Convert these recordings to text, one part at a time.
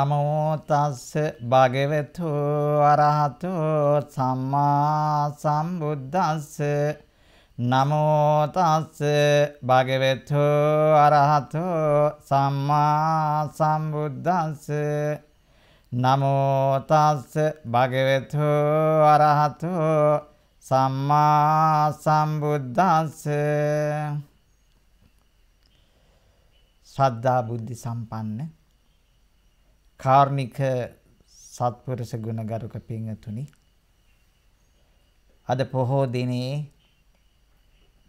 නමෝ තස්ස භගවතු අරහතු සම්මා සම්බුද්දස්ස නමෝ තස්ස භගවතු අරහතු සම්මා සම්බුද්දස්ස නමෝ තස්ස භගවතු අරහතු සම්මා සම්බුද්දස්ස ශ්‍රද්ධා බුද්ධි සම්පන්න කාර්නික සත්පුරුෂ ගුණගරුක පින්තුනි අද පොහෝ දිනේ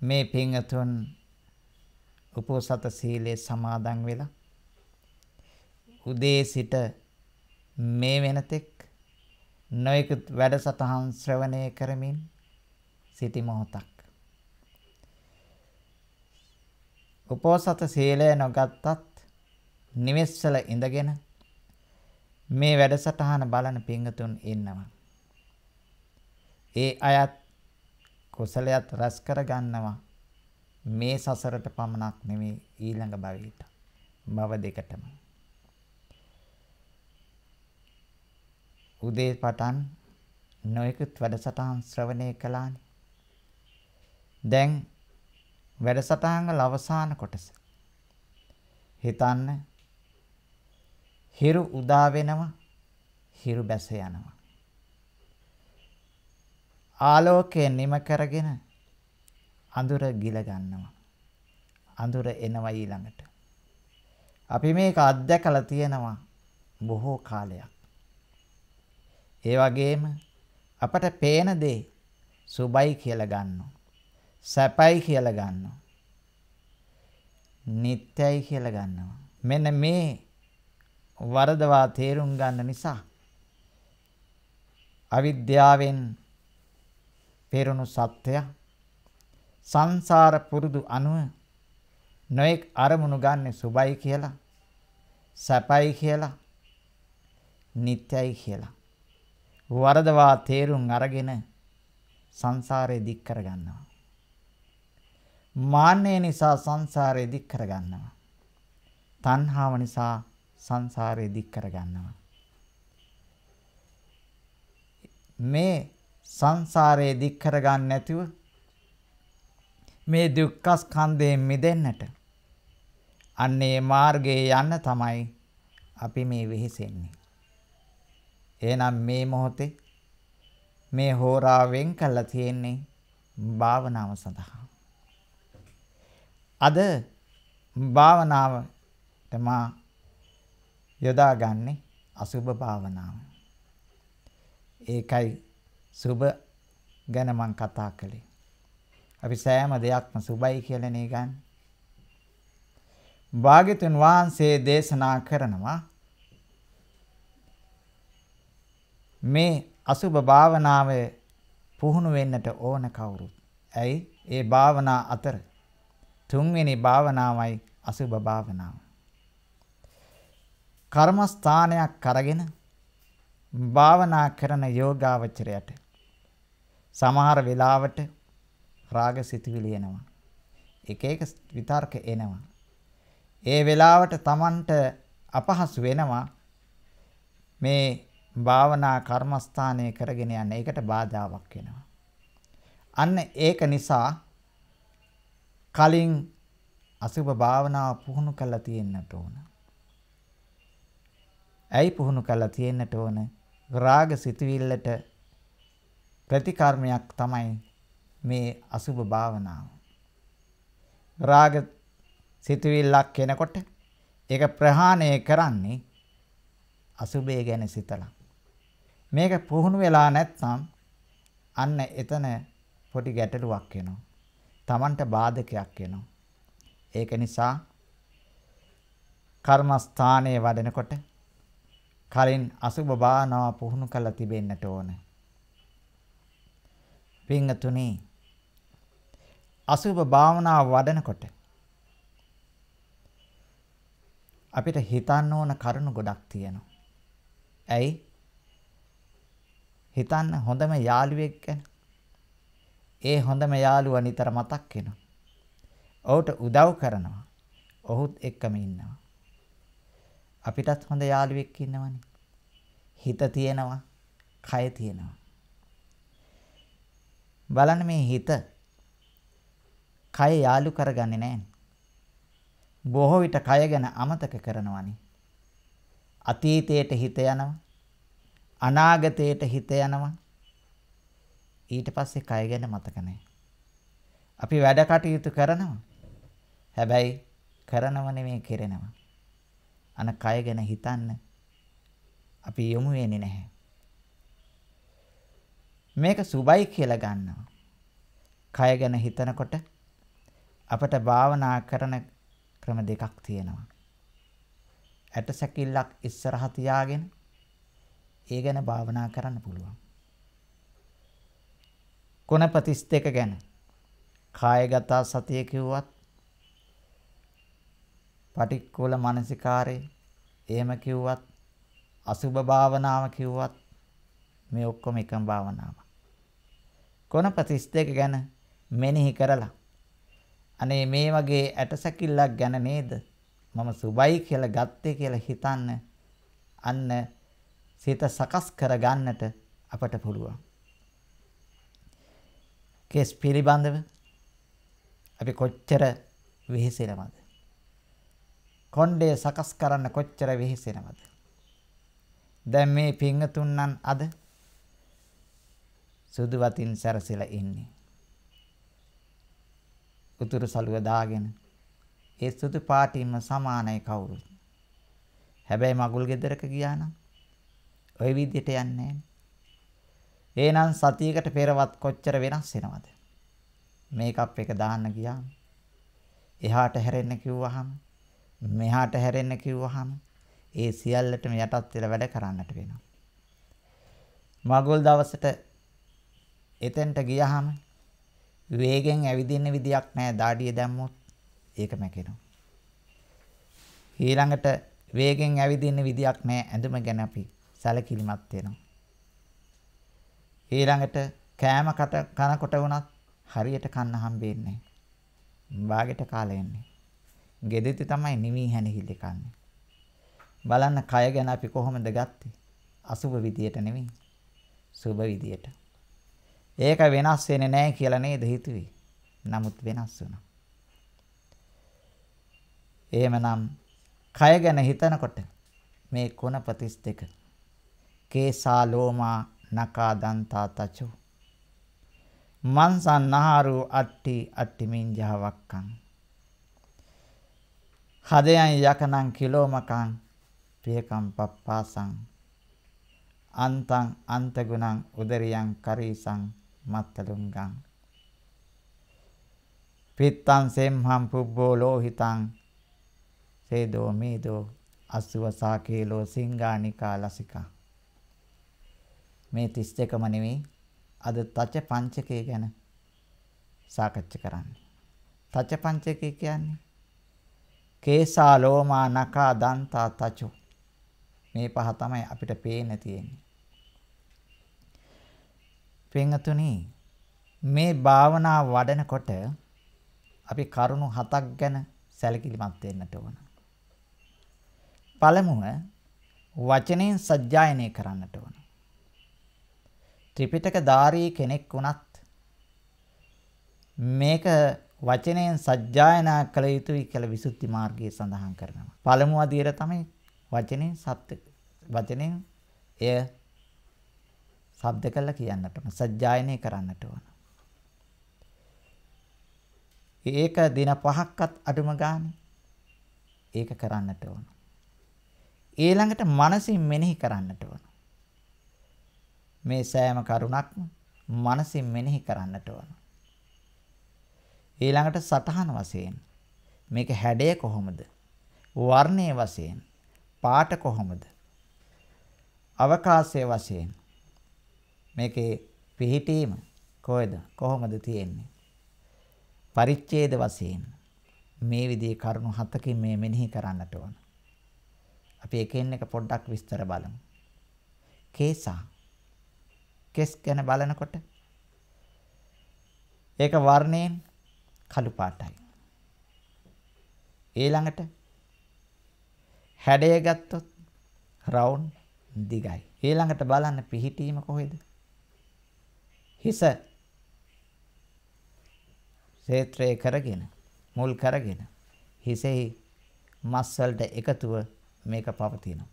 මේ පින්තුන් උපෝසත සීලේ සමාදන් වෙලා උදේ සිට මේ වෙනතෙක් නොයෙකුත් වැඩසටහන් ශ්‍රවණය කරමින් සිටි මොහොතක් උපෝසත සීලය නොගත්තත් නිවෙස්සල ඉඳගෙන මේ වැඩසටහන බලන පිංගතුන් ඉන්නවා. ඒ අයත් කුසලයක් රැස් කරගන්නවා. මේ සසරට පමණක් නෙමෙයි ඊළඟ භවයට. භව දෙකටම. උදේ පටන් නොයෙකුත් වැඩසටහන් ශ්‍රවණය කළානේ. දැන් වැඩසටහන් වල අවසාන කොටස. හිතන්න හිරු උදා වෙනවා හිරු බැස යනවා ආලෝකය නිම කරගෙන අඳුර ගිල ගන්නවා අඳුර එනවා ඊළඟට අපි මේක අත්දැකලා තියෙනවා බොහෝ කාලයක් ඒ වගේම අපට පේන දේ සුබයි කියලා ගන්නවා සැපයි කියලා ගන්නවා නිත්‍යයි කියලා ගන්නවා මෙන්න මේ වරදවා තේරුම් ගන්න නිසා අවිද්‍යාවෙන් පෙරුණු සත්‍යය සංසාර පුරුදු අනුව නොඑක් අරමුණු ගන්න සුබයි කියලා සැපයි කියලා නිත්‍යයි කියලා වරදවා තේරුම් අරගෙන සංසාරේ දික් කරගන්නවා මාන්නය නිසා සංසාරේ දික් කරගන්නවා තණ්හාව නිසා සංසාරේ දික් කරගන්නවා. මේ සංසාරේ දික් කරගන්න නැතුව මේ දුක්ඛ ස්කන්ධයෙන් මිදෙන්නට අන්නේ මාර්ගයේ යන්න තමයි අපි මේ වෙහෙසෙන්නේ. එහෙනම් මේ මොහොතේ මේ හෝරාවෙන් කළා තියෙන්නේ භාවනාව සඳහා. අද භාවනාව තමා යොදාගන්නේ අසුභ භාවනාව. ඒකයි සුභ ගැන මම කතා කළේ. අපි සෑම දෙයක්ම සුභයි කියලා නේ ගන්න. භාග්‍යතුන් වහන්සේ දේශනා කරනවා මේ අසුභ භාවනාවේ පුහුණු වෙන්නට ඕන කවුරුත්. ඇයි? ඒ භාවනා අතර තුන්වෙනි භාවනාවයි අසුභ භාවනාව. කර්මස්ථානයක් කරගෙන භාවනා කරන යෝගාවචරයට සමහර වෙලාවට රාග සිතුවිලි එනවා. එක එක විතර්ක එනවා. ඒ වෙලාවට Tamanට අපහසු වෙනවා මේ භාවනා කර්මස්ථානය කරගෙන යන එකට බාධාවක් වෙනවා. අන්න ඒක නිසා කලින් අසුභ භාවනාව පුහුණු කරලා තියෙන්නට ඕන. ඇයි පුහුණු කළා තියෙන්නට ඕන රාග සිතවිල්ලට ප්‍රතිකර්මයක් තමයි මේ අසුබ භාවනාව. රාග සිතවිල්ලක් කෙනකොට ඒක ප්‍රහාණය කරන්නේ අසුබය ගැන සිතලා. මේක පුහුණු වෙලා නැත්නම් අන්න එතන පොඩි ගැටලුවක් එනවා. Tamanට බාධකයක් එනවා. ඒක නිසා කර්මස්ථානයේ වඩනකොට කලින් අසුබ භාවනාව පුහුණු කරලා තිබෙන්නට ඕන. පින්තුනි අසුබ භාවනාව වඩනකොට අපිට හිතන්න ඕන කරුණු ගොඩක් තියෙනවා. ඇයි? හිතන්න හොඳම යාළුවෙක් ගැන. ඒ හොඳම යාළුවා නිතර මතක් වෙනවා. ඔහුට උදව් කරනවා. ඔහුත් එක්කම ඉන්නවා. අපිටත් හොඳ යාළුවෙක් ඉන්නවනේ. හිත තියෙනවා, කය තියෙනවා. බලන්න මේ හිත කය යාලු කරගන්නේ නැහැ. බොහෝ විට කය ගැන අමතක කරනවානේ. අතීතයට හිත යනවා. අනාගතයට හිත යනවා. ඊට පස්සේ කය ගැන මතක නැහැ. අපි වැඩ කටයුතු කරනවා. හැබැයි කරනව නෙමෙයි කෙරෙනවා. අන කය ගැන හිතන්න අපි යොමු වෙන්නේ නැහැ. මේක සුබයි කියලා ගන්නවා. කය ගැන හිතනකොට අපට භාවනා කරන ක්‍රම දෙකක් තියෙනවා. ඇට සැකිල්ලක් ඉස්සරහ තියාගෙන ඒ ගැන භාවනා කරන්න පුළුවන්. කොන 32 ගැන කායගත සතිය කිව්වත් පටික්කුල මානසිකාරේ එහෙම කිව්වත් අසුබ භාවනාව කිව්වත් මේ ඔක්කොම එකම භාවනාවක්. කොන 32 ගැන මෙනෙහි කරලා අනේ මේ වගේ ඇටසැකිල්ලක් ගැන නේද මම සුබයි කියලා ගත්තේ කියලා හිතන්න අන්න සිත සකස් කරගන්නට අපට පුළුවන්. කේස් පිළිබඳව අපි කොච්චර වෙහෙසෙනවද? කොණ්ඩේ සකස් කරන්න කොච්චර වෙහෙසෙනවද? දැන් මේ පිංගතුන් නම් අද සුදු වතින් සැරසෙලා ඉන්නේ. උතුරු සලුව දාගෙන ඒ සුදු පාටින්ම සමානයි කවුරුත්. හැබැයි මගුල් ගෙදරක ගියා නම් ওই විදිහට යන්නේ එහෙනම් සතියකට පෙරවත් කොච්චර වෙනස් වෙනවද? මේකප් එක දාන්න ගියාම එහාට හැරෙන්න කිව්වහම මෙහාට හැරෙන්න කිව්වහම ඒ සියල්ලටම යටත් වෙලා වැඩ කරන්නට වෙනවා. මගුල් දවසට එතෙන්ට ගියහම වේගෙන් ඇවිදින්න විදියක් නැහැ. දාඩිය දැම්මොත් ඒක මැකෙනවා. ඊළඟට වේගෙන් ඇවිදින්න විදියක් නැහැ. ඇඳුම ගැන අපි සැලකිලිමත් වෙනවා. ඊළඟට කෑම කනකොට වුණත් හරියට කන්න හම්බෙන්නේ නැහැ. භාගෙට කාලෙන්නේ. ගෙදෙති තමයි නිවි හැනහිලි කන්නේ. බලන්න කය ගැන අපි කොහොමද ගත්තේ? අසුබ විදියට නෙමෙයි. සුබ විදියට. ඒක වෙනස් වෙන්නේ නැහැ කියලා නේද හිතුවේ. නමුත් වෙනස් වුණා. එහෙමනම් කය ගැන හිතනකොට මේ කොන 32 කේසා ලෝමා නකා දන්තා තචෝ මන්සන් නහාරු අට්ටි අට්ටිමින් ජහවක්කන් හදයන් යකනං කිලෝමකං පියකම් පප්පාසං අන්තං අන්තගුණං උදරියං කරීසං මත්තලුංගං පිත්තං සෙම්හම් පුබ්බෝ ලෝහිතං සේදෝ මේදෝ අස්සවසා කේලෝ සිංගානිකා ලසිකා මේ 31ම නෙවෙයි අද තච පංචකය ගැන සාකච්ඡා කරන්නේ තච පංචකය කියන්නේ කේසා ලෝමා නකා දන්තා තචු. මේ පහ තමයි අපිට පේන්න තියෙන්නේ. පින්තුනි මේ භාවනා වඩනකොට අපි කරුණු හතක් ගැන සැලකිලිමත් වෙන්නට ඕන. පළමුව වචනෙන් සජ්ජායනය කරන්නට ඕන. ත්‍රිපිටක ධාරී කෙනෙක් වුණත් මේක වචනයෙන් සජ්ජායනා කළ යුතුයි කියලා විසුද්ධි මාර්ගයේ සඳහන් කරනවා. පළමු අදියර තමයි වචනෙන් සත්‍ය වචනෙන් එය ශබ්ද කළා කියන්නට ඕන. සජ්ජායනය කරන්නට ඕන. ඒක දින පහක්වත් අඩුම ගානේ. ඒක කරන්නට ඕන. ඊළඟට මනසින් මෙනෙහි කරන්නට ඕන. මේ සෑම කරුණක්ම මනසින් මෙනෙහි කරන්නට ඕන. ඊළඟට සටහන වශයෙන් මේක හැඩය කොහොමද? වර්ණයේ වශයෙන් පාට කොහොමද? අවකාශයේ වශයෙන් මේකේ පිහිටීම කොහෙද කොහොමද තියෙන්නේ? පරිච්ඡේද වශයෙන් මේ විදිහේ කරුණු හතකින් මේ මෙනෙහි කරන්නට ඕන. අපි එකින් එක පොඩ්ඩක් විස්තර බලමු. කේසා කෙස් ගැන බලනකොට ඒක වර්ණයෙන් කළු පාටයි. ඊළඟට හැඩය ගත්තොත් රවුන්ඩ් දිගයි. ඊළඟට බලන්න පිහිටීම කොහෙද? හිස ක්ෂේත්‍රය කරගෙන මුල් කරගෙන හිසෙහි මස් වලට එකතුව මේක පවතිනවා.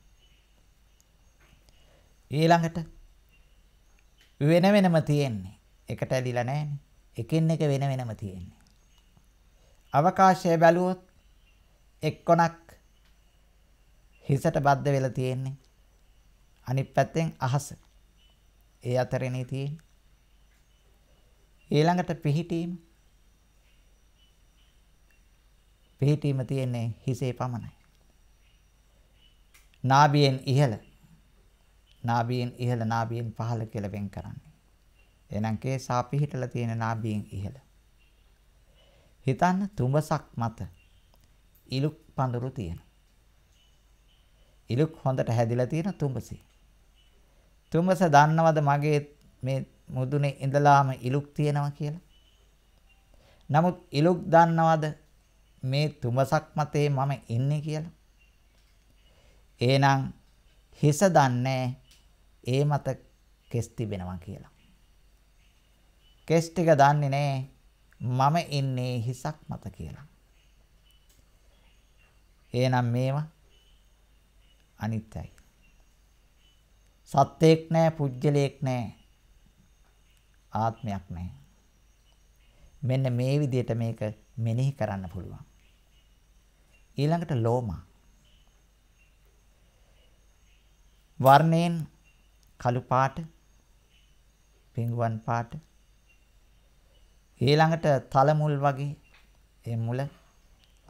ඊළඟට වෙන වෙනම තියෙන්නේ. එකට ඇලිලා නැහැනේ. එකින් එක වෙන වෙනම තියෙන්නේ. අවකාශය බැලුවොත් එක්කොණක් හිසට බද්ධ වෙලා තියෙන්නේ. අනිත් පැත්තෙන් අහස. ඒ අතරේනේ තියෙන්නේ. ඊළඟට පිහිටීම. පිහිටීම තියෙන්නේ හිසේ පමණයි. නාභියෙන් ඉහළ. නාභියෙන් ඉහළ නාභියෙන් පහළ කියලා වෙන් කරන්නේ. එහෙනම් කේ සා පිහිටලා තියෙන නාභියෙන් ඉහළ. හිතන්න තුඹසක් මත ඉලුක් පඳුරු තියෙන. ඉලුක් හොඳට හැදිලා තියෙන තුඹසේ. තුඹස දන්නවද මගේ මේ මුදුනේ ඉඳලාම ඉලුක් තියෙනවා කියලා? නමුත් ඉලුක් දන්නවද මේ තුඹසක් මතේ මම ඉන්නේ කියලා? එහෙනම් හිස දන්නේ ඒ මත කෙස් තිබෙනවා කියලා. කෙස් ටික දන්නේ නැහැ මම ඉන්නේ හිසක් මත කියලා. එහෙනම් මේවා අනිත්‍යයි. සත්‍යයක් නැහැ, පුජ්‍යලයක් නැහැ. ආත්මයක් නැහැ. මෙන්න මේ විදිහට මේක මෙනෙහි කරන්න පුළුවන්. ඊළඟට ලෝමා. වර්ණයෙන් කළු පාට, පිඟුවන් පාට, ඊළඟට තලමුල් වගේ ඒ මුල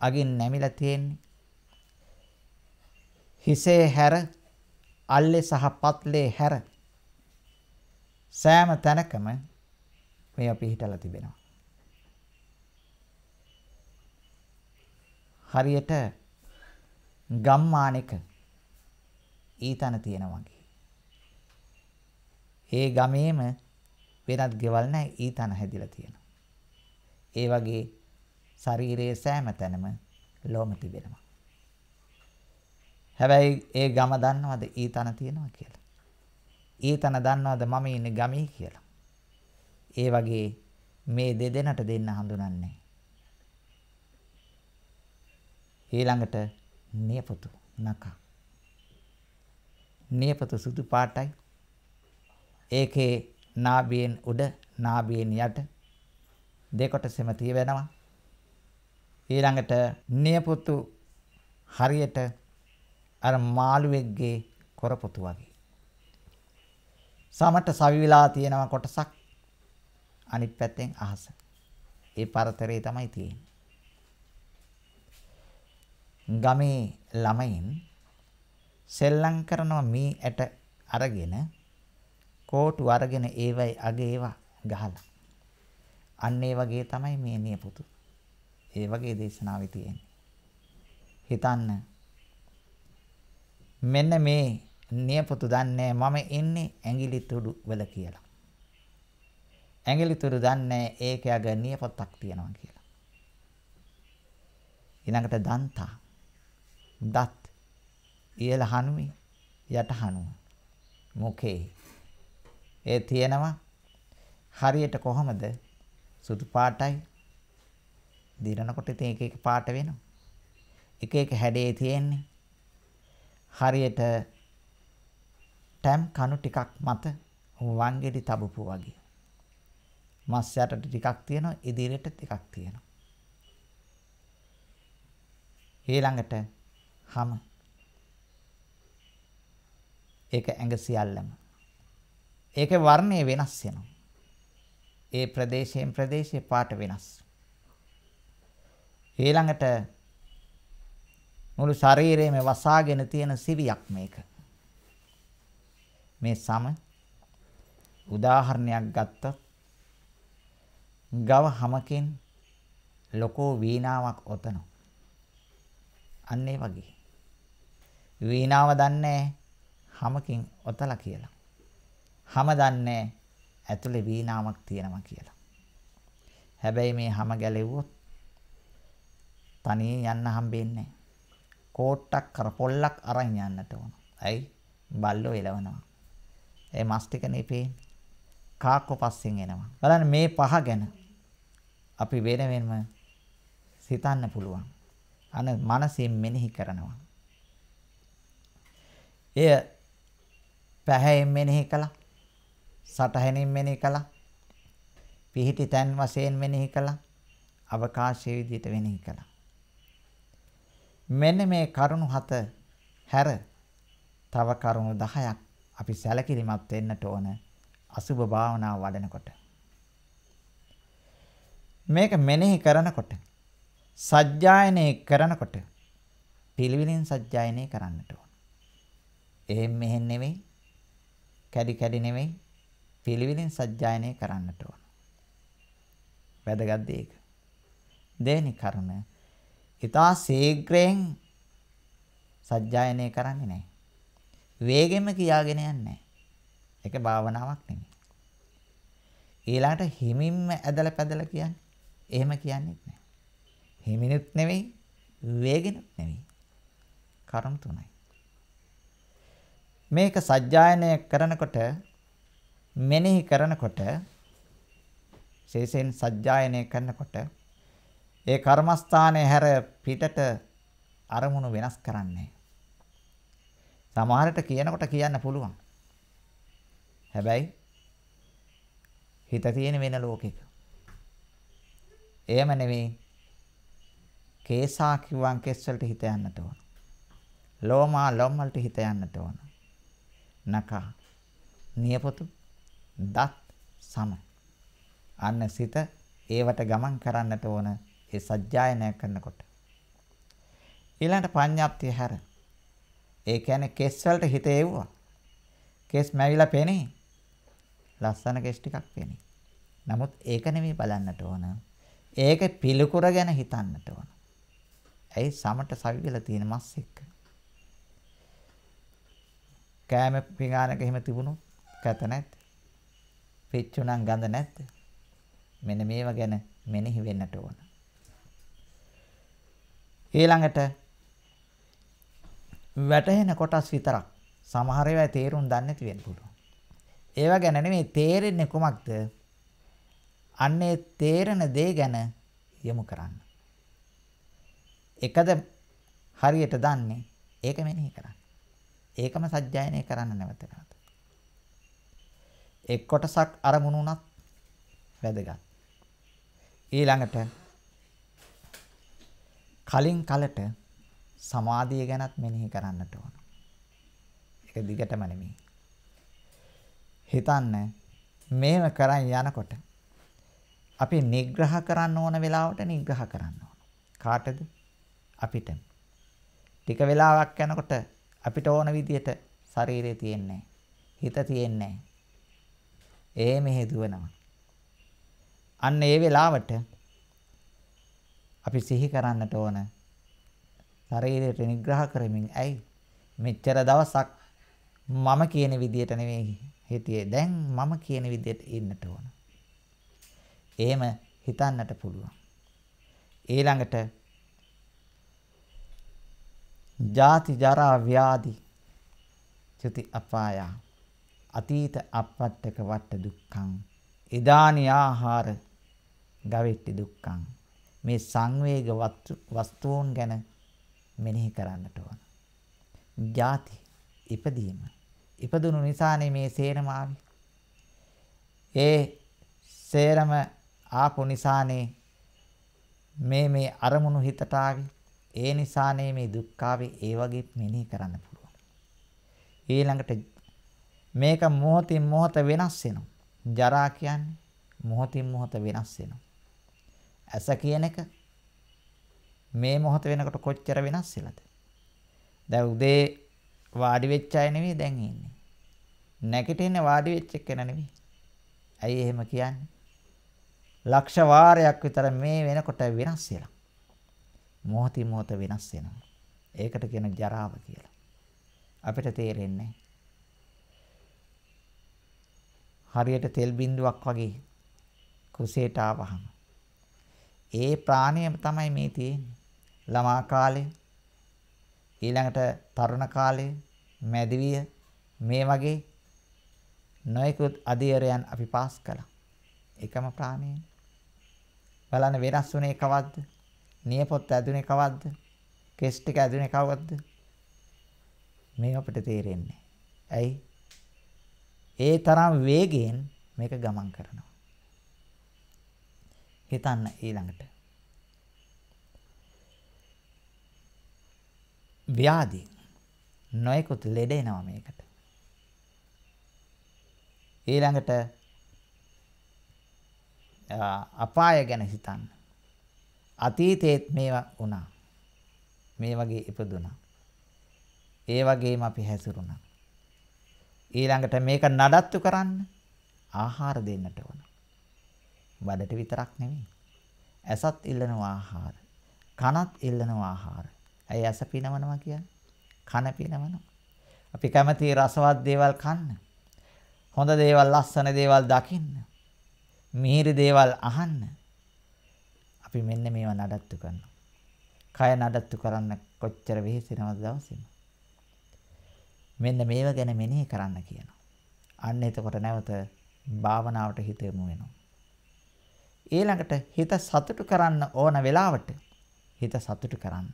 අගින් නැමිලා තියෙන්නේ. හිසේ හැර අල්ලේ සහ පත්ලේ හැර සෑම තැනකම මේ අපි හිටලා තිබෙනවා. හරියට ගම්මානෙක ඊතන තියෙන වගේ. ඒ ගමේම වෙනත් ගෙවල් නැහැ ඊතන හැදිලා තියෙන. ඒ වගේ ශරීරයේ සෑම තැනම ලෝම තිබෙනවා. හැබැයි ඒ ගම දන්නවද ඊතන තියෙනවා කියලා? ඊතන දන්නවද මම ඉන්නේ ගමේ කියලා? ඒ වගේ මේ දෙදෙනාට දෙන්න හඳුනන්නේ. ඊළඟට නියපොතු නකා. නියපොතු සුදු පාටයි. ඒකේ නාභියෙන් උඩ නාභියෙන් යට දෙකොටසෙම තියෙනවා. ඊළඟට නියපොතු හරියට අර මාළුවෙක්ගේ කොරපොතු වගේ. සමට සවිවිලා තියෙනවා කොටසක් අනිත් පැත්තෙන් අහස. ඒ පරතරේ තමයි තියෙන්නේ. ගමේ ළමයින් සෙල්ලම් කරනවා මී ඇට අරගෙන කෝටු අරගෙන ඒවයි අගේ ඒවා ගහලා අන්න ඒ වගේ තමයි මේ නියපොතු. ඒ වගේ දේශනාවේ තියෙන්නේ. හිතන්න. මෙන්න මේ නියපොතු දන්නේ මම ඉන්නේ ඇඟිලි තුඩු වල කියලා. ඇඟිලි තුඩු දන්නේ ඒක යග නියපොත්තක් තියෙනවා කියලා. ඊළඟට දන්තා. දත්. ඉහළ හනුවේ යට හනුව. මොකේ? ඒ තියෙනවා හරියට කොහමද සුදු පාටයි. දිරනකොට ඉතින් එක එක පාට වෙනවා. එක එක හැඩේ තියෙන්නේ. හරියට ටැම් කණු ටිකක් මත වංගෙඩි තබපු වගේ. මස් යටට ටිකක් තියෙනවා ඉදිරියට ටිකක් තියෙනවා. ඊළඟට හැම ඒක ඇඟ සියල්ලම. ඒකේ වර්ණය වෙනස් වෙනවා. ඒ ප්‍රදේශයෙන් ප්‍රදේශේ පාට වෙනස්. ඊළඟට මුළු ශරීරයේම වසාගෙන තියෙන සිවියක් මේක. මේ සම උදාහරණයක් ගත්තොත් ගව හැමකින් ලොකෝ වීණාවක් ඔතන. අන්න ඒ වගේ. වීණාව දන්නේ හැමකින් ඔතලා කියලා. හැම දන්නේ ඇතුලේ වීණාවක් තියෙනවා කියලා. හැබැයි මේ හැම ගැලෙව්වොත් තනියෙන් යන්න හම්බෙන්නේ නැහැ. කෝට්ටක් කර පොල්ලක් අරන් යන්නට ඕන. ඇයි? බල්ලෝ එලවනවා. ඒ මස් ටිකනේ පේන්නේ. කාක්කෝ පස්සෙන් එනවා. බලන්න මේ පහ ගැන අපි වෙන වෙනම සිතන්න පුළුවන්. අන මනසින් මෙනෙහි කරනවා. එය පැහැයෙන් මෙනෙහි කළා. සටහනින් මෙනෙහි කළා. පිහිටි තැන් වශයෙන් මෙනෙහි කළා. අවකාශයේ විදිහට මෙනෙහි කළා. මෙන්න මේ කරුණු හත හැර තව කරුණු 10ක් අපි සැලකිලිමත් වෙන්නට ඕන අසුබ භාවනාව වඩනකොට. මේක මෙනෙහි කරනකොට සජ්ජායනය කරනකොට පිළිවිලින් සජ්ජායනය කරන්නට ඕන. එහෙම මෙහෙන් නෙවෙයි කැඩි කැඩි නෙවෙයි පිළිවිලින් සජ්ජායනය කරන්නට ඕන. වැදගත් දෙයක. දෙවෙනි කරුණ ඊතා ශීඝ්‍රයෙන් සජ්ජායනය කරන්නේ නැහැ. වේගෙම කියාගෙන යන්නේ නැහැ. ඒක භාවනාවක් නෙමෙයි. ඊළඟට හිමින්ම ඇදලා පැදලා කියන්නේ. එහෙම කියන්නේත් නැහැ. හිමිනුත් නෙමෙයි, වේගෙනුත් නෙමෙයි. කර්ම තුනයි. මේක සජ්ජායනය කරනකොට මෙනෙහි කරනකොට ශේෂයෙන් සජ්ජායනය කරනකොට ඒ කර්මස්ථානයේ හැර පිටට අරමුණු වෙනස් කරන්නේ. සමහරට කියනකොට කියන්න පුළුවන්. හැබැයි හිත තියෙන වෙන ලෝකෙක. එහෙම නෙවෙයි. කේසා කිව්වන් කෙස් වලට හිත යන්නට ඕන. ලෝමා ලොම් වලට හිත යන්නට ඕන. නකා නියපොතු දත් සම. අන්න සිත ඒවට ගමන් කරන්නට ඕන ඒ සජ්ජායනය කරනකොට. ඊළඟට පඤ්ඤාප්තිය හැර. ඒ කියන්නේ කෙස් වලට හිත එවුවා. කෙස් මැවිලා පෙනේ. ලස්සන කෙස් ටිකක් පෙනේ. නමුත් ඒක නෙමෙයි බලන්නට ඕන. ඒක පිළිකුර ගැන හිතන්නට ඕන. ඇයි සමට සවිවිලා තියෙන මස් එක්ක. කෑම පිඟානක එහෙම තිබුණොත් කැත නැත්. පිච්චුණන් ගඳ නැද්ද? මෙන්න මේවා ගැන මෙනෙහි වෙන්නට ඕන. ඊළඟට වැටහෙන කොටස් විතරක් සමහර ඒවා තේරුම් ගන්න නැති වෙන්න පුළුවන්. ඒවා ගැන නෙමෙයි තේරෙන්නේ කොමක්ද? අන්නේ තේරෙන දේ ගැන යොමු කරන්න. එකද හරියට දන්නේ ඒක මෙනෙහි කරන්න. ඒකම සජ්ජායනය කරන්න නැවත නැවත. එක් කොටසක් අරමුණු වුණත් වැදගත්. ඊළඟට කලින් කලට සමාධිය ගැනත් මෙනෙහි කරන්නට ඕන. ඒක දිගටම නෙමෙයි. හිතන්න මේව කරන් යනකොට අපි නිග්‍රහ කරන්න ඕන වෙලාවට නිග්‍රහ කරන්න ඕන. කාටද? අපිට. ටික වෙලාවක් යනකොට අපිට ඕන විදියට ශරීරය තියෙන්නේ හිත තියෙන්නේ ඒ මෙහෙ දුවනවා. අන්න ඒ වෙලාවට අපි සිහි කරන්නට ඕන ශරීරයට නිග්‍රහ කරමින් ඇයි මෙච්චර දවසක් මම කියන විදියට නෙමෙයි හිටියේ දැන් මම කියන විදියට ඉන්නට ඕන. එහෙම හිතන්නට පුළුවන්. ඊළඟට ජාති ජරා ව්‍යාධි චුති අපායා අතීත අපත්තක වට දුක්ඛං ඉදානි ආහාර ගවෙට්ටි දුක්ඛං මේ සංවේග වස්තුන් ගැන මෙනෙහි කරන්නට ඕන. ಜಾති ඉපදීම ඉපදුණු නිසානේ මේ සේරම ඒ සේරම ආපු නිසානේ මේ මේ අරමුණු හිතට ඒ නිසානේ මේ දුක්ඛාවේ ඒ වගේ මෙනෙහි කරන්න පුළුවන්. ඊළඟට මේක මොහොතින් මොහොත වෙනස් වෙනවා. ජරා කියන්නේ මොහොතින් මොහොත වෙනස් වෙනවා. ඇස කියන එක මේ මොහොත වෙනකොට කොච්චර වෙනස් වෙලාද? දැන් උදේ වාඩි වෙච්ච අය නෙවෙයි දැන් ඉන්නේ. නැගිටින්නේ වාඩි වෙච්ච කෙනා නෙවෙයි. ඇයි එහෙම කියන්නේ? ලක්ෂ වාරයක් විතර මේ වෙනකොට වෙනස් වෙලා. මොහොතින් මොහොත වෙනස් වෙනවා. ඒකට කියන ජරාව කියලා. අපිට තේරෙන්නේ නැහැ. හරියට තෙල් බින්දුවක් වගේ කුසේට ආවහම ඒ ප්‍රාණය තමයි මේ තියෙන්නේ ළමා කාලේ ඊළඟට තරුණ කාලේ මැදිවිය මේ වගේ නොයෙකුත් අධීරයන් අපි පාස් කළා එකම ප්‍රාණය බලන්න වෙනස් වුණේ කවද්ද නියපොත් ඇදුනේ කවද්ද කෙස් ටික ඇදුනේ කවද්ද මේ අපිට තේරෙන්නේ ඇයි ඒ තරම් වේගයෙන් මේක ගමන් කරනවා. හිතන්න ඊළඟට. ව්‍යාධි නොයෙකුත් ලෙඩ එනවා මේකට. ඊළඟට අපාය ගැන හිතන්න. අතීතයේත් මේවා වුණා. මේ වගේ ඉපදුණා. ඒ වගේම අපි හැසිරුණා. ඊළඟට මේක නඩත්තු කරන්න ආහාර දෙන්නට ඕන. බඩට විතරක් නෙමෙයි. ඇසත් ඉල්ලනවා ආහාර. කනත් ඉල්ලනවා ආහාර. ඇයි ඇස පිනවනවා කියන්නේ? කන පිනවනවා. අපි කැමති රසවත් දේවල් කන්න. හොඳ දේවල්, ලස්සන දේවල් දකින්න. මිහිරි දේවල් අහන්න. අපි මෙන්න මේවා නඩත්තු කරනවා. කය නඩත්තු කරන්න කොච්චර වෙහෙසෙනවද දවසින්. මෙන්න මේව ගැන මෙනෙහි කරන්න කියනවා. අන්න එතකොට නැවත භාවනාවට හිත යොමු වෙනවා. ඊළඟට හිත සතුටු කරන්න ඕන වෙලාවට හිත සතුටු කරන්න.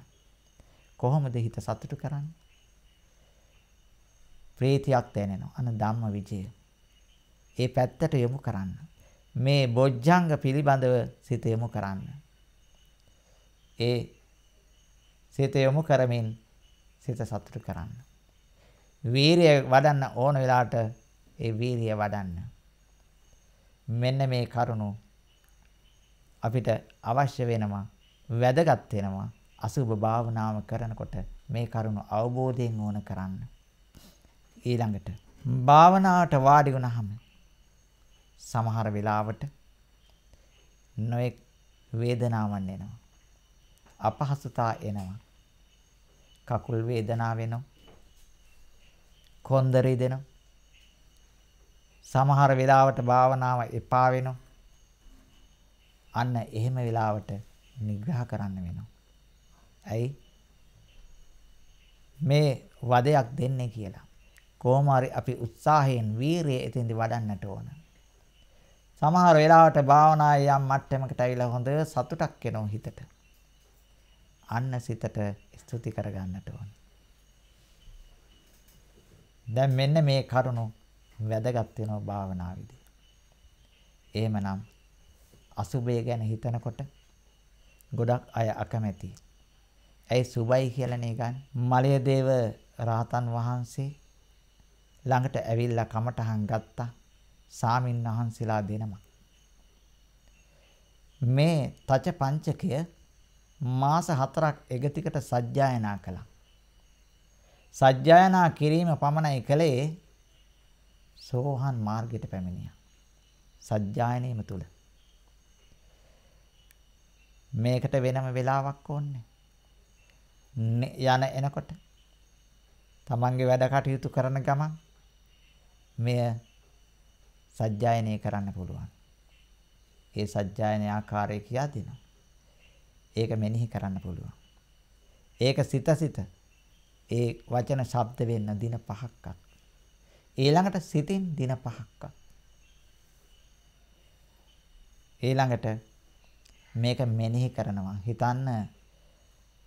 කොහොමද හිත සතුටු කරන්නේ? ප්‍රීතියක් දැනෙනවා. අන ධම්ම විජය. ඒ පැත්තට යොමු කරන්න. මේ බොජ්ජංග පිළිබඳව සිත යොමු කරන්න. ඒ සිත යොමු කරමින් සිත සතුටු කරන්න. වීරිය වඩන්න ඕන වෙලාවට ඒ වීරිය වඩන්න. මෙන්න මේ කරුණු අපිට අවශ්‍ය වෙනවා වැදගත් වෙනවා අසුභ භාවනාව කරනකොට මේ කරුණු අවබෝධයෙන් ඕන කරන්න. ඊළඟට භාවනාවට වාඩි වුණාම සමහර වෙලාවට නොඑක් වේදනාවක් එනවා. අපහසුතා එනවා. කකුල් වේදනාව වෙනවා. කොන්දරේ දෙනවා. සමහර වෙලාවට භාවනාව එපා වෙනවා. අන්න එහෙම වෙලාවට නිග්‍රහ කරන්න වෙනවා. ඇයි? මේ වදයක් දෙන්නේ කියලා. කොහොම හරි අපි උත්සාහයෙන් වීරිය එතෙන්දි වඩන්නට ඕන. සමහර වෙලාවට භාවනාවේ යම් මට්ටමකට ඇවිල්ලා හොඳ සතුටක් එනවා හිතට. අන්න සිතට ස්තුති කරගන්නට ඕනේ. දැන් මෙන්න මේ කරුණු වැදගත් වෙනවා භාවනාවේදී. එහෙමනම් අසුබය ගැන හිතනකොට ගොඩක් අය අකමැති. ඇයි සුබයි කියලානේ ගන්න? මලයදේව රාතන් වහන්සේ ළඟට ඇවිල්ලා කමටහන් ගත්තා. සාමින් වහන්සලා දෙනවා. මේ තච පංචකය මාස 4ක් එක දිගට සජ්ජායනා කළා. සජ්ජායනා කිරීම පමණයි කළේ සෝහන් මාර්ගයට පැමිණියා. සජ්ජායනීම තුල. මේකට වෙනම වෙලාවක් ඕනේ. යන එනකොට තමන්ගේ වැඩ කටයුතු කරන ගමන් මෙය සජ්ජායනය කරන්න පුළුවන්. ඒ සජ්ජායන ආකාරය කියා දෙනවා. ඒක මෙනෙහි කරන්න පුළුවන්. ඒක සිතසිත ඒ වචන ශබ්ද වෙන්න දින පහක්ක්. ඊළඟට සිතින් දින පහක්ක්. ඊළඟට මේක මෙනෙහි කරනවා. හිතන්න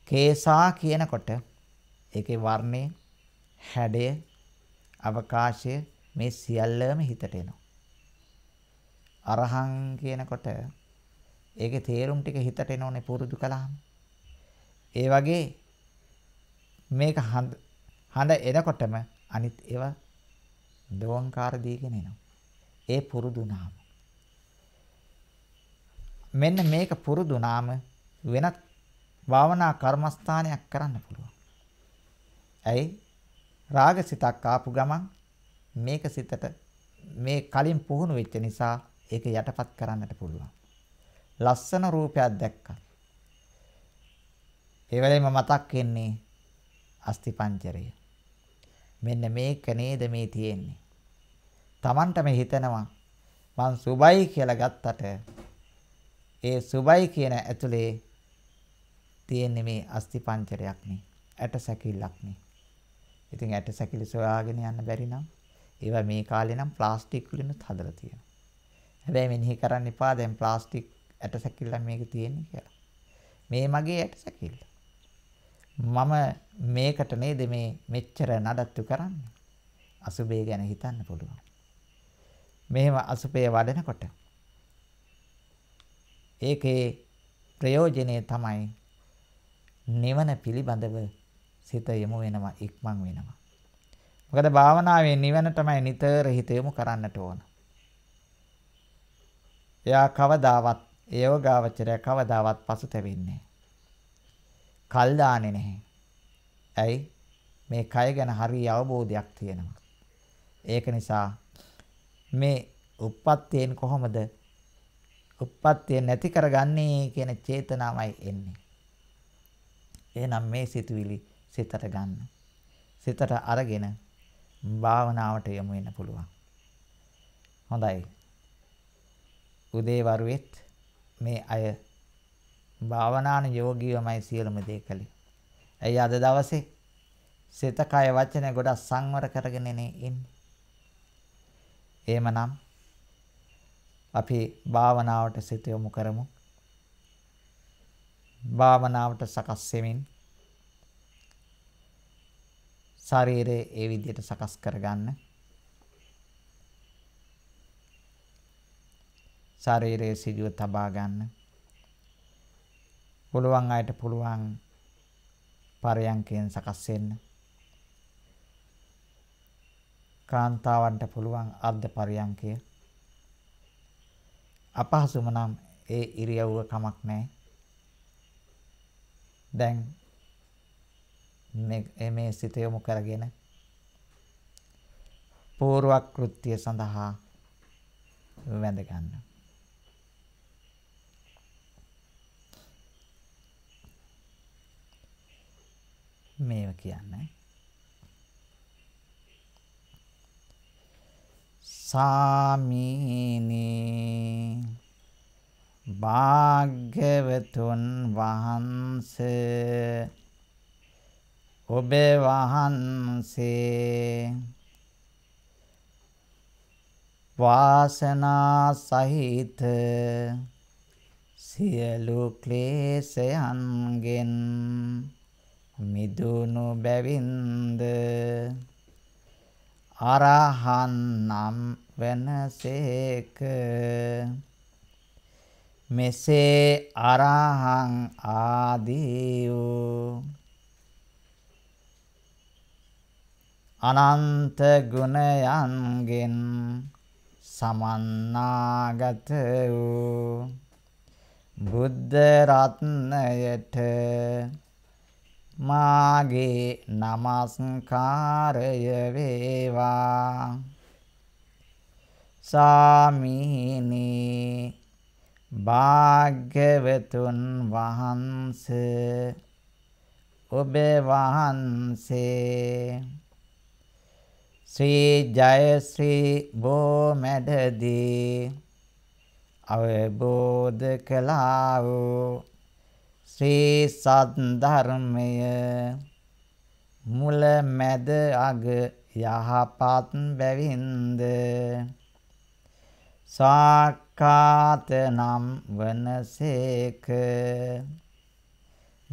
කේසා කියනකොට ඒකේ වර්ණය, හැඩය, අවකාශය මේ සියල්ලම හිතට එනවා. අරහං කියනකොට ඒකේ තේරුම් ටික හිතට එනෝනේ පුරුදු කළාම. ඒ වගේ මේක හඳ හඳ එනකොටම අනිත් ඒවා දෝංකාර දීගෙන එනවා. ඒ පුරුදුනාම. මෙන්න මේක පුරුදුනාම වෙනත් භාවනා කර්මස්ථානයක් කරන්න පුළුවන්. ඇයි? රාගසිතක් ආපු ගමන් මේක සිතට මේ කලින් පුහුණු වෙච්ච නිසා ඒක යටපත් කරන්නට පුළුවන්. ලස්සන රූපයක් දැක්කා. ඒ වෙලෙම මතක් වෙන්නේ අස්ති පංජරය. මෙන්න මේක නේද මේ තියෙන්නේ. Tamanටම හිතනවා මං සුබයි කියලා ගත්තට ඒ සුබයි කියන ඇතුලේ තියෙන්නේ මේ අස්ති පංජරයක් නේ. ඇට සැකිල්ලක් නේ. ඉතින් ඇට සැකිලි සොයාගෙන යන්න බැරි නම් ඒවා මේ කාලේ නම් ප්ලාස්ටික් වලිනුත් හදලා තියෙනවා. හැබැයි මෙනෙහි කරන්න එපා දැන් ප්ලාස්ටික් ඇට සැකිල්ලක් මේක තියෙන්නේ කියලා. මේ මගේ ඇට සැකිල්ල. මම මේකට නේද මේ මෙච්චර නඩත්තු කරන්නේ. අසුබේ ගැන හිතන්න පුළුවන්. මෙහෙම අසුබේ වඩනකොට ඒකේ ප්‍රයෝජනය තමයි නිවන පිළිබඳව සිත යොමු වෙනවා ඉක්මන් වෙනවා. මොකද භාවනාවේ නිවන තමයි නිතර හිත යොමු කරන්නට ඕන. එයා කවදාවත් යෝගාවචරය කවදාවත් පසුතැවෙන්නේ කල් දාන්නේ නැහැ. ඇයි? මේ කය ගැන හරිය අවබෝධයක් තියෙනවා. ඒක නිසා මේ උප්පත්තියෙන් කොහොමද උප්පත්තිය නැති කරගන්නේ කියන චේතනාවයි එන්නේ. එහෙනම් මේ සිතුවිලි සිතට ගන්න. සිතට අරගෙන භාවනාවට යමු වෙන පුළුවන්. හොඳයි. උදේ වරුවෙත් මේ අය භාවනාන යෝගීවමයි සියලුම දේ කළේ. ඇයි අද දවසේ සිත කය වචන ගොඩක් සංවර කරගෙන ඉන්නේ. එහෙමනම් අපි භාවනාවට සිත යොමු කරමු. භාවනාවට සකස් වෙමින් ශරීරය ඒ විදිහට සකස් කරගන්න. ශරීරයේ සිදුව තබා ගන්න. පුළුවන් අයට පුළුවන් පරයන්කෙන් සකස් වෙන්න. කාන්තාවන්ට පුළුවන් අර්ධ පරයන්කය. අපහසුම නම් ඒ ඉරියව්ව කමක් නැහැ. දැන් මේ මේ සිත යොමු කරගෙන පූර්වක්‍ෘත්‍ය සඳහා වැඳ ගන්නවා. මේව කියන්නේ. සාමීනී භාග්‍යවතුන් වහන්සේ ඔබ වහන්සේ වාසනා සහිත සියලු ක්ලේශයන්ගෙන් මිදුණු බැවින්ද අරහන් නම් වෙනසේක මෙසේ අරහං ආදීයෝ අනන්ත ගුණයන්ගෙන් සමන්නාගත වූ බුද්ධ රත්නයට මාගේ নমස්කාරය වේවා සාමීනි භාග්‍යවතුන් වහන්සේ ඔබ වහන්සේ ශ්‍රී ජයශ්‍රී බෝමැඩදී අවබෝධ කළා වූ ශ්‍රී සද්ධර්මය මුල මැද අග යහපත් බැවින්ද සාක්කාත නම් වනසේක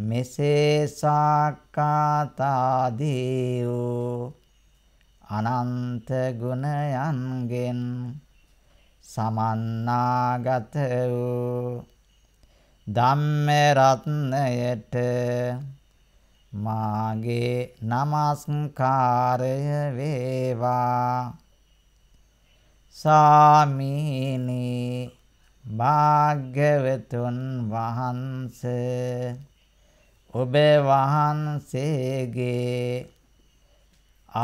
මෙසේ සාක්කාතාදී වූ අනන්ත ගුණයන්ගෙන් සමන්නාගත වූ ධම්ම රත්නයට මාගේ নমස්කාරය වේවා සාමීනි භාග්‍යවතුන් වහන්සේ ඔබ වහන්සේගේ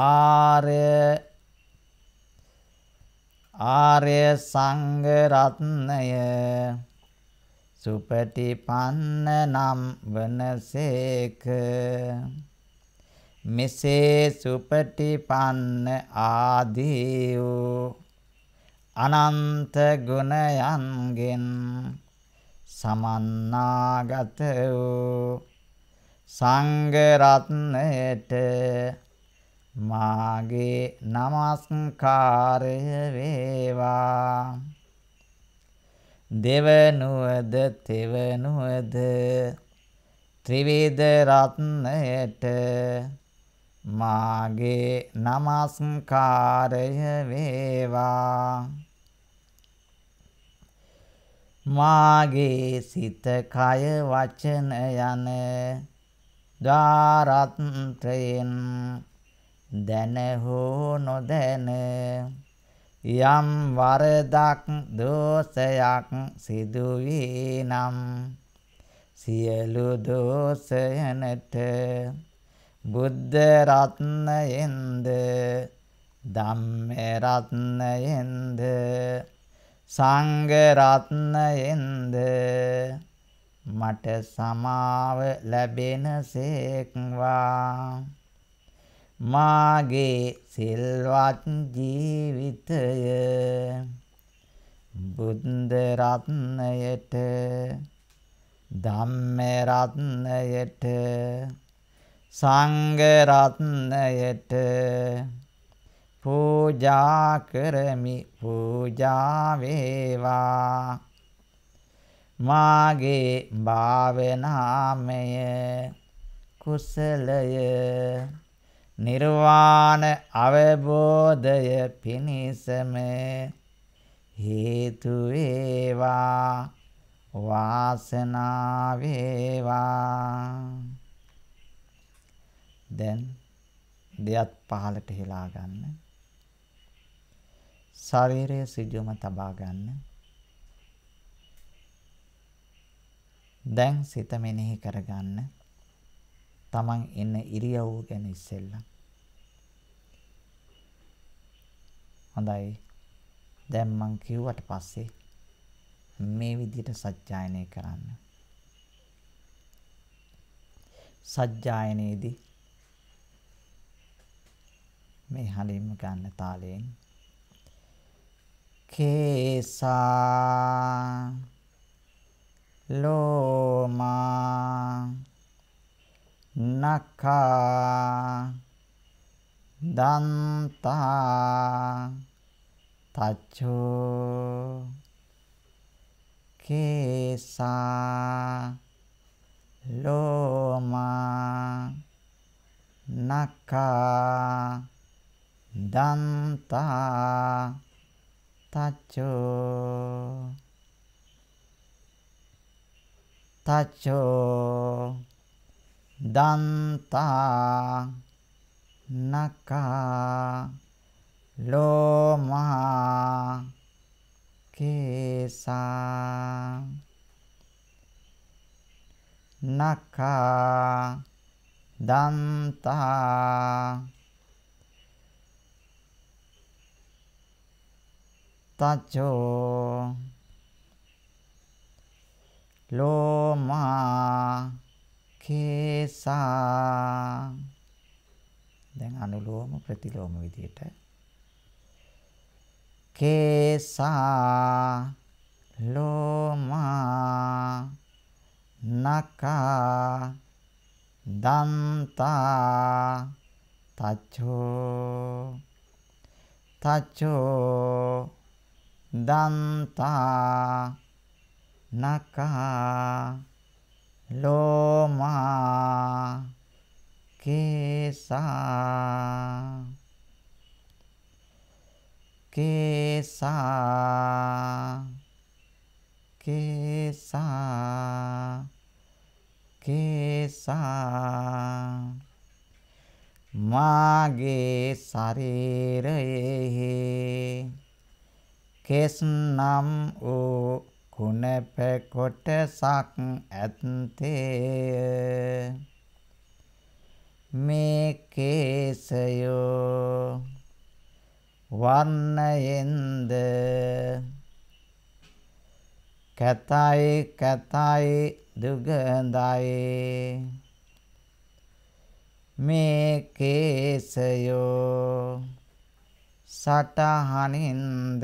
ආර්ය ආර්ය සංඝ රත්නය සුපටිපන්න නම් වනසේක මෙසේ සුපටිපන්න ආදී වූ අනන්ත ගුණයන්ගෙන් සමන්නාගත වූ සංඝ රත්නයට මාගේ নমස්කාරය වේවා දෙවනුවද තෙවනුවද ත්‍රිවිධ රත්නයට මාගේ නමස්කාරය වේවා මාගේ සිත කය වචන යන දාරත්‍රයෙන් දැන හෝ නොදැන යම් වරදක් දෝෂයක් සිදු නම් සියලු දෝෂයනට බුද්ධ රත්නයෙන්ද ධම්ම රත්නයෙන්ද සංඝ රත්නයෙන්ද මට සමාව ලැබෙන සේක්වා මාගේ සිල්වත් ජීවිතය බුද්ධ රත්නයට ධම්ම රත්නයට සංඝ රත්නයට පූජා කරමි පූජා වේවා මාගේ භාවනාමය කුසලය නිර්වාණ අවබෝධය පිණිසම හේතු වේවා වාසනා වේවා දැන් දෙයත් පහලට හෙලා ගන්න ශරීරය සිජුම තබා ගන්න දැන් සිත මෙනෙහි කරගන්න තමන් ඉන්න ඉරියව්ව ගැන ඉස්සෙල්ලා හොඳයි. දැන් මං කිව්වට පස්සේ මේ විදිහට සත්‍යයනය කරන්න. සත්‍යයනයේදී මේ හලින්ම ගන්න තාලයෙන් කේසා ලෝමා නකා දන්තා තච්චෝ කේසා ලෝමා නකා දන්තා තච්චෝ තච්චෝ දන්තා නකා ලෝමා කේසා නකා දන්තා තචෝ ලෝමා කේසා දැන් අනුලෝම ප්‍රතිලෝම විදියට කේසා ලෝමා නකා දන්තා තච්චෝ තච්චෝ දන්තා නකා ලෝමා කේසා කේසා කේසා කේසා මාගේ ශරීරයේ කෙස් නම් වූ කුණප කොටසක් ඇත්තේ මේ කේසයෝ වර්ණයෙන්ද කතයි කතයි දුගඳයි මේ කේසයෝ සටහනින්ද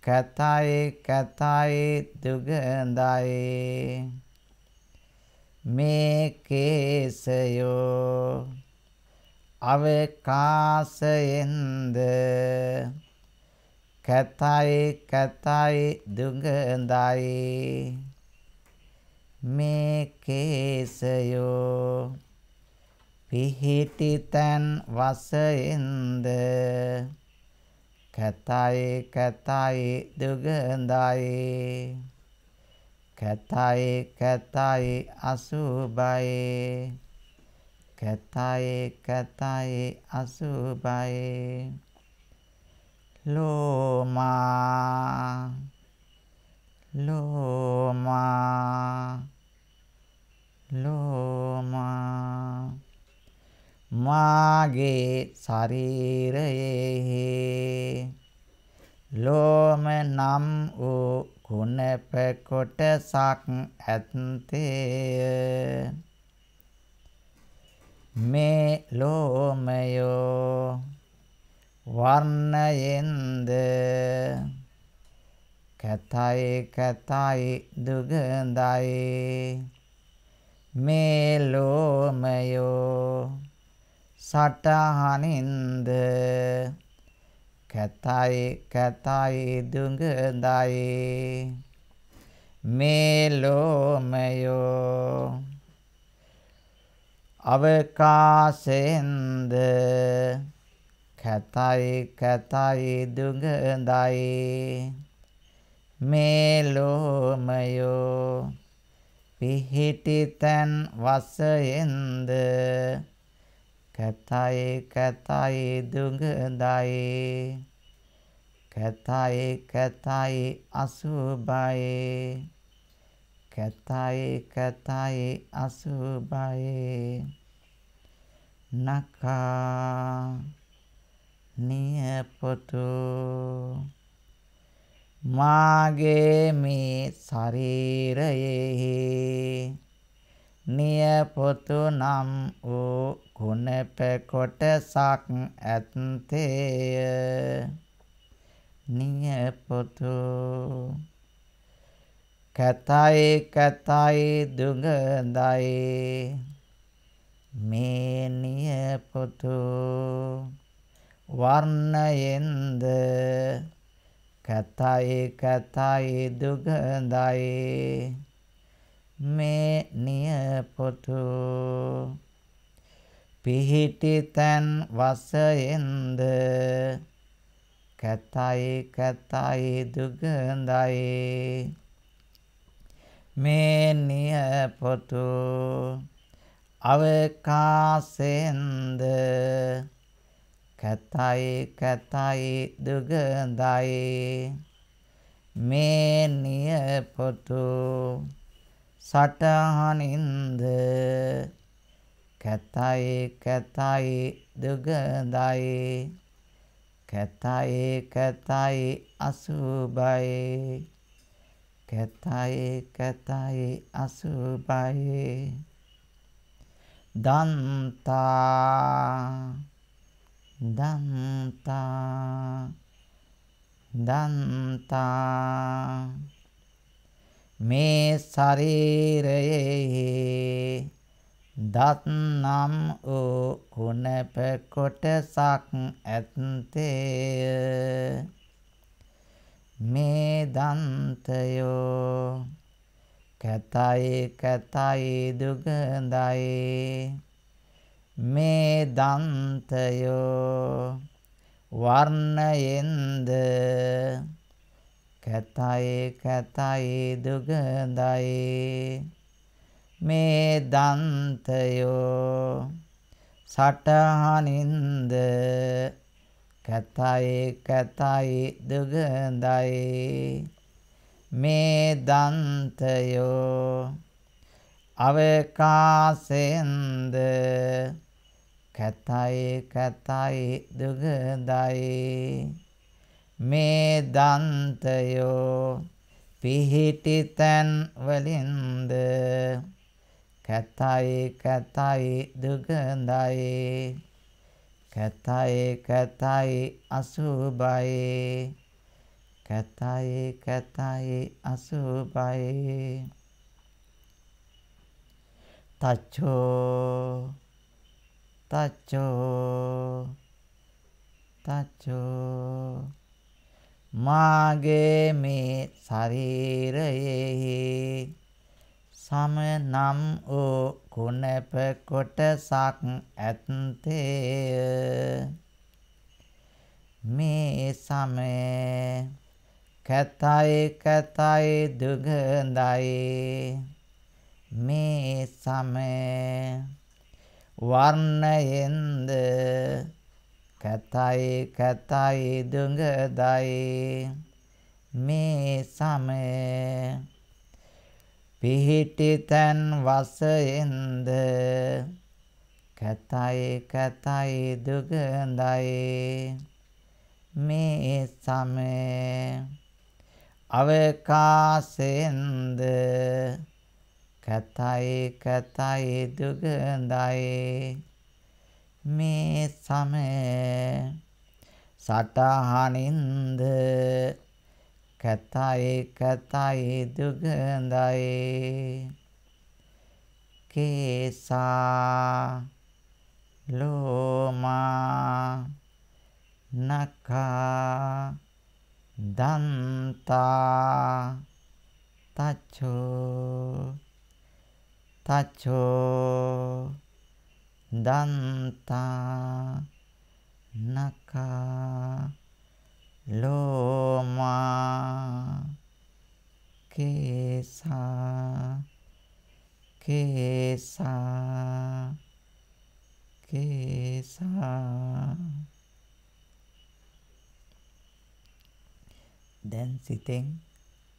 කතයි කතයි දුගඳයි මේ කේසයෝ අවකාශයෙන්ද කතයි කතයි දුගඳයි මේ කේසයෝ පිහිටි තන් වශයෙන්ද කතයි කතයි දුගඳයි කතයි කතයි අසුබයි කතයි කතයි අසුබයි ලෝමා ලෝමා ලෝමා මාගේ ශරීරයේ ලෝම නම් වූ කුණප කොටසක් ඇත්තේ මේ ලෝමයෝ වර්ණයෙන්ද කතයි කතයි දුගඳයි මේ ලෝමයෝ සටහනින්ද කැතයි කැතයි දුඟඳයි මේ ලෝමයෝ අවකාශෙන්ද කැතයි කැතයි දුඟඳයි මේ ලෝමයෝ පිහිටි තන් වශයෙන්ද කැතයි කැතයි දුඟඳයි කැතයි කැතයි අසුබයි කැතයි කැතයි අසුබයි නකා නියපොතු මාගේ මේ ශරීරයේ නියපොතු නම් වූ කුණප කොටසක් ඇත්තේය නියපොතු කතයි කතයි දුඟඳයි මේ නියපොතු වර්ණයෙන්ද කතයි කතයි දුගඳයි මේ නියපොතු පිහිටි තැන් වශයෙන්ද කතයි කතයි දුගඳයි මේ නියපොතු අවකාශෙන්ද කතයි කතයි දුගඳයි මේ නියපොතු සටහනින්ද කැතයි කැතයි දුගඳයි කැතයි කැතයි අසුබයි කැතයි කැතයි අසුබයි දන්තා දන්තා දන්තා මේ ශරීරයේ දත්නම් වූ උනප කොටසක් ඇත්තේ මේ දන්තයෝ කතයි කතයි දුගඳයි මේ දන්තයෝ වර්ණයෙන්ද කතයි කතයි දුගඳයි මේ දන්තයෝ සටහනින්ද කතයි කතයි දුගඳයි මේ දන්තයෝ අවකාශෙන්ද කතයි කතයි දුගඳයි මේ දන්තයෝ පිහිටි තැන් වලින්ද කැතයි කැතයි දුගඳයි කැතයි කැතයි අසුබයි කැතයි කැතයි අසුබයි තච්චෝ තච්චෝ තච්චෝ මාගේ මේ ශරීරයේහි සම නම් වූ කුණප කොටසක් ඇත්තේය මේ සමේ කතයි කතයි දුගඳයි මේ සමේ වර්ණයෙන්ද කතයි කතයි දුගඳයි මේ සමේ පිහිටි තැන් වශයෙන්ද කතයි කතයි දුගඳයි මේ සමේ අවකාශයෙන්ද කතයි කතයි දුගඳයි මේ සමේ සටහනින්ද කතයි කතයි දුගඳයි කේසා ලෝමා නකා දන්තා තච්චෝ තච්චෝ දන්තා නකා ලෝමා කේසා කේසා කේසා දැන් සිතෙන්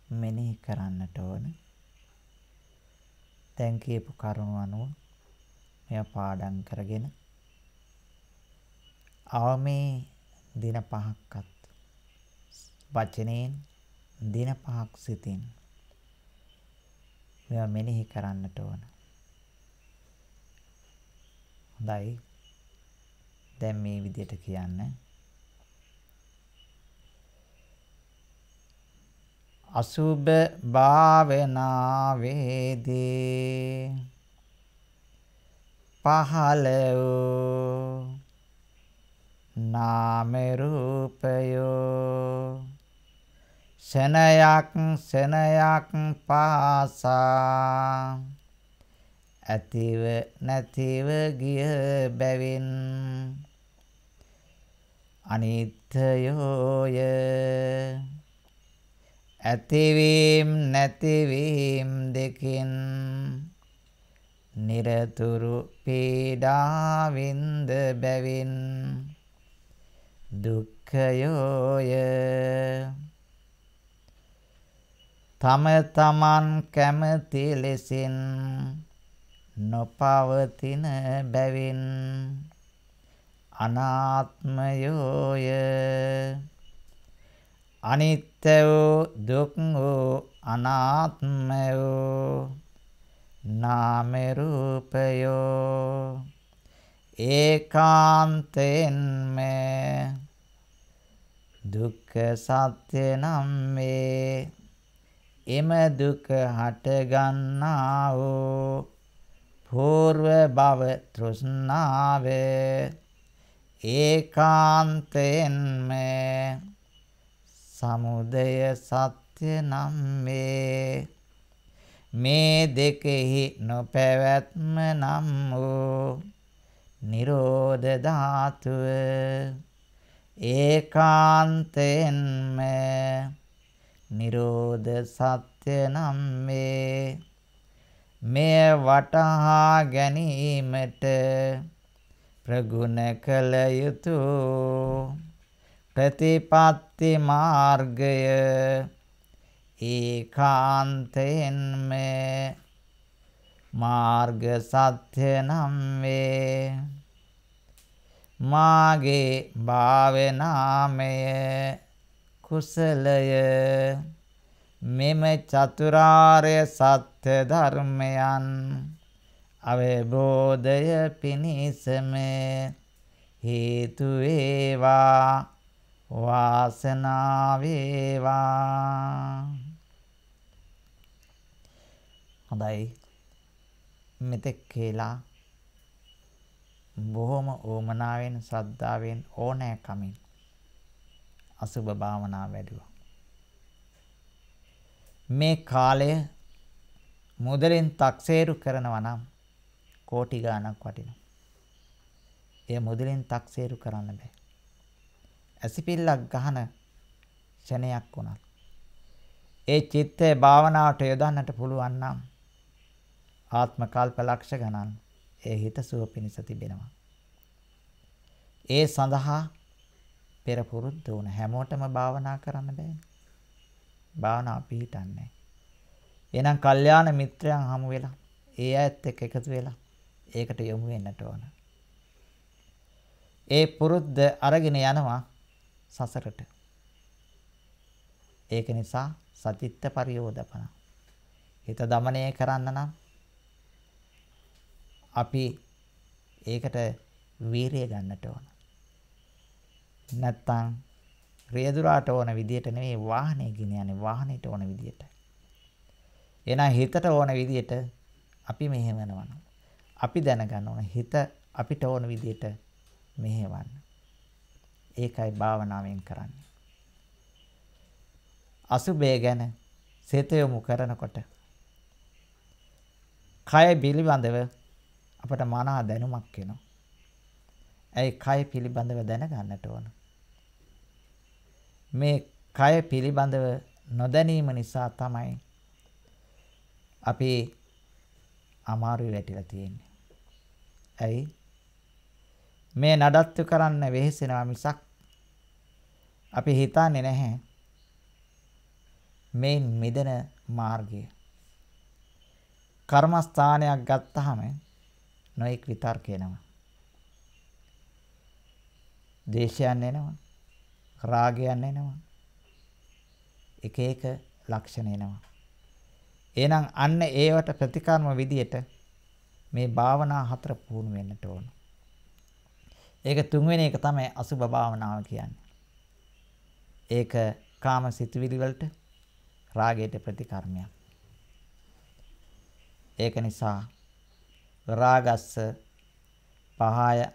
මෙනෙහි කරන්නට ඕන දැන් කියපු කරුණු අනුව මෙය පාඩම් කරගෙන ආ මේ දින පහක්වත් වචනෙන් දින පහක් සිතින් මේවා මෙනෙහි කරන්නට ඕන. හොඳයි. දැන් මේ විදිහට කියන්න. අසුබ භාවනාවේදී පහළ වූ නාම රූපයෝ සෙනයක් සෙනයක් පාසා ඇතිව නැතිව ගිය බැවින් අනිත්‍යයෝය ඇතිවීම නැතිවීම දෙකින් නිරතුරු පීඩාවින්ද බැවින් දුක්ඛයෝය තම තමන් කැමති ලෙසින් නොපවතින බැවින් අනාත්මයෝය අනිත්‍ය වූ දුක් වූ අනාත්මය වූ නාම රූපයෝ ඒකාන්තෙන් මේ දුක්ඛ සත්‍ය නම් මේ එම දුක හට ගන්නා වූ పూర్ව භව තෘෂ්ණාව ඒකාන්තයෙන්ම සමුදය සත්‍ය නම් මේ මේ දෙකෙහි නොපැවැත්ම නම් වූ නිරෝධ ධාතුව ඒකාන්තයෙන්ම නිරෝධ සත්‍ය නම් මේ මෙය වටහා ගැනීමට ප්‍රගුණ කළ යුතු ප්‍රතිපත්ති මාර්ගය ඒකාන්තයෙන්ම මාර්ග සත්‍ය නම් වේ මාගේ භාවනාමය කුසලය මෙම චතුරාර්ය සත්‍ය ධර්මයන් අවබෝධය පිණිසම හේතු වේවා වාසනාව වේවා හොඳයි මෙතෙක් කියලා බොහොම ඕමනාවෙන් ශ්‍රද්ධාවෙන් ඕනෑකමින් අසුබ භාවනා වැඩිවා. මේ කාලය මුදලින් taxeeru කරනවා නම් කෝටි ගාණක් වටිනවා. ඒ මුදලින් taxeeru කරන්න බෑ. ඇසිපිල්ලක් ගහන ෂණයක් වුණත් ඒ චිත්තේ භාවනාවට යොදන්නට පුළුවන් නම් ආත්ම කල්ප ලක්ෂ ගණන් ඒ හිත සුව පිණිස තිබෙනවා. ඒ සඳහා පෙර පුරුද්ද වුණ හැමෝටම භාවනා කරන්න බෑනේ. භාවනා පිළිටන්නේ. එහෙනම් කල්යාණ මිත්‍රයන් හමු වෙලා ඒ අයත් එක්ක එකතු වෙලා ඒකට යොමු වෙන්නට ඕන. ඒ පුරුද්ද අරගෙන යනවා සසරට. ඒක නිසා සතිත්ත පරියෝදපන. හිත দমনය කරන්න නම් අපි ඒකට වීරිය ගන්නට ඕන. නැත්තම් රියදුරාට ඕන විදියට නෙවෙයි වාහනේ ගින යන්නේ වාහනේට ඕන විදියට. එහෙනම් හිතට ඕන විදියට අපි මෙහෙවනවා. අපි දැනගන්න ඕන හිත අපිට ඕන විදියට මෙහෙවන්න. ඒකයි භාවනාවෙන් කරන්නේ. අසුබය ගැන සිත යොමු කරනකොට කය පිළිබඳව අපට මනා දැනුමක් එනවා. ඇයි කය පිළිබඳව දැනගන්නට ඕන. මේ කය පිළිබඳව නොදැනීම නිසා තමයි අපි අමාරුවේ වැටිලා තියෙන්නේ. ඇයි? මේ නඩත්තු කරන්න වෙහෙසෙනවා මිසක් අපි හිතන්නේ නැහැ. මේ මිදෙන මාර්ගය. කර්මස්ථානයක් ගත්තාම නොඑක් විතර්ක එනවා. ද්වේෂයන් එනවා. රාගයන් එනවා. එක එක ලක්ෂණ එනවා. එහෙනම් අන්න ඒවට ප්‍රතිකර්ම විදියට මේ භාවනා හතර පුහුණු වෙන්නට ඕන. ඒක තුන්වෙනි එක තමයි අසුභ භාවනාව කියන්නේ. ඒක කාම සිතුවිලි වලට රාගයට ප්‍රතිකර්මයක්. ඒක නිසා රාගස්ස පහය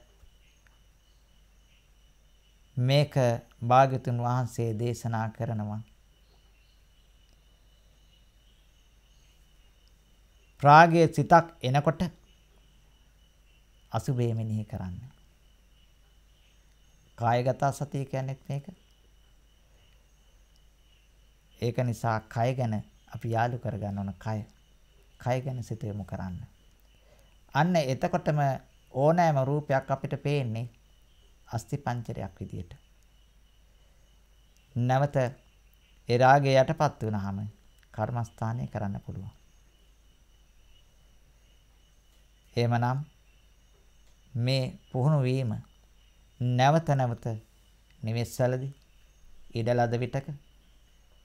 මේක භාග්‍යතුන් වහන්සේ දේශනා කරනවා. රාගයේ සිතක් එනකොට අසුබේ මෙනෙහි කරන්න. කායගත සතිය කියන්නේ මේක. ඒක නිසා කය ගැන අපි යාලු කරගන්න ඕන කය. කය ගැන සිත යොමු කරන්න. අන්න එතකොටම ඕනෑම රූපයක් අපිට පේන්නේ අස්ථි පංචරයක් විදියට. නැවත ඒ රාගය යටපත් වුනහම කර්මස්ථානය කරන්න පුළුවන්. එහෙමනම් මේ පුහුණු වීම නැවත නැවත නිවෙස්සලදී ඉඩලද විටක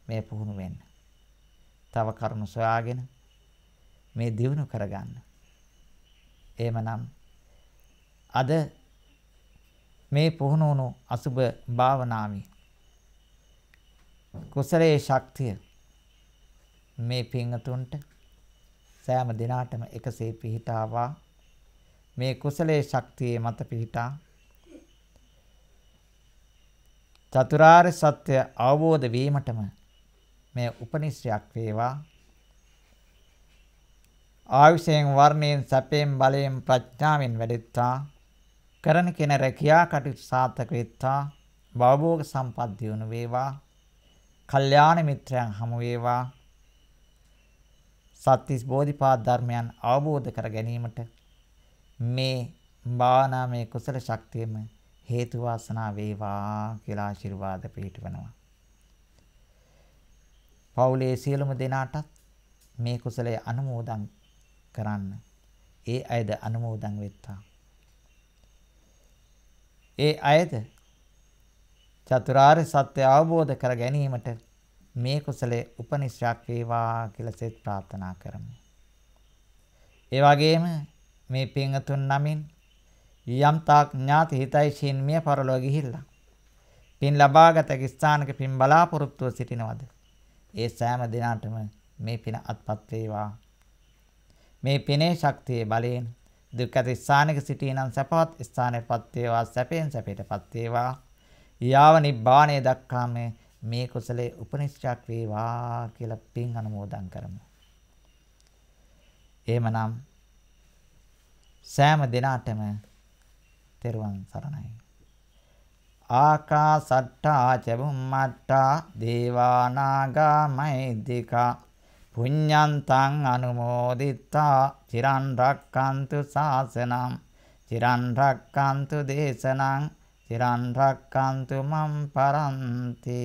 මේ පුහුණු වෙන්න. තව කරුණු සොයාගෙන මේ දිනු කරගන්න. එහෙමනම් අද මේ පුහුණුණු අසුබ භාවනාමි. කුසලයේ ශක්තිය මේ පිංගතුන්ට සෑම දිනාටම එකසේ පිහිටාවා. මේ කුසලයේ ශක්තියේ මත පිහිටා චතුරාර්ය සත්‍ය අවබෝධ වීමටම මේ උපනිශ්‍රයක් වේවා ආයුෂයෙන් වර්ණයෙන් සැපයෙන් බලයෙන් ප්‍රඥාවෙන් වැඩෙත්තා කරන කෙන රැකියා කටයුතු සාර්ථක වෙත්වා භවභෝග සම්පත් දිනු වේවා කල්යාණ මිත්‍රයන් හමු වේවා සත්‍තිස් බෝධිපාද ධර්මයන් අවබෝධ කර ගැනීමට මේ භාවනාමය කුසල ශක්තියම හේතු වාසනා වේවා කියලා ආශිර්වාද පිළිටවනවා. පවුලේ සියලුම දෙනාටත් මේ කුසලය අනුමෝදන් කරන්න. ඒ අයද අනුමෝදන් වෙත්තා. ඒ අයද චතුරාර්ය සත්‍ය අවබෝධ කර ගැනීමට මේ කුසලයේ උපනිශ්‍රාක් වේවා කියලා සෙත් ප්‍රාර්ථනා කරමු. ඒ වගේම මේ පින්තුන් නමින් යම් තාක් ඥාති හිතයිෂීන් මිය පරලෝ ගිහිල්ලා පින් ලබාගත ස්ථානක පින් බලාපොරොත්තුව සිටිනවද ඒ සෑම දිනාටම මේ පින අත්පත් වේවා මේ පිනේ ශක්තියේ බලයෙන් දුක් ඇති ස්ථානයක සිටිනම් සැපවත් ස්ථානයටපත් වේවා සැපයෙන් සැපයටපත් වේවා යාව නිබ්බාණය දක්වාම මේ කුසලයේ උපනිශ්චයක් වේවා කියලා පින් අනුමෝදන් කරමු. එහෙමනම් සෑම දිනාටම තෙරුවන් සරණයි. ආකාසට්ටා චබුම්මට්ටා දේවානාගා මෛද්దికා පුඤ්ඤන්තං අනුමෝදිත්වා චිරන් රක්칸තු සාසනං චිරන් රක්칸තු දේශනං චිරන් රක්칸තු මම් පරන්ති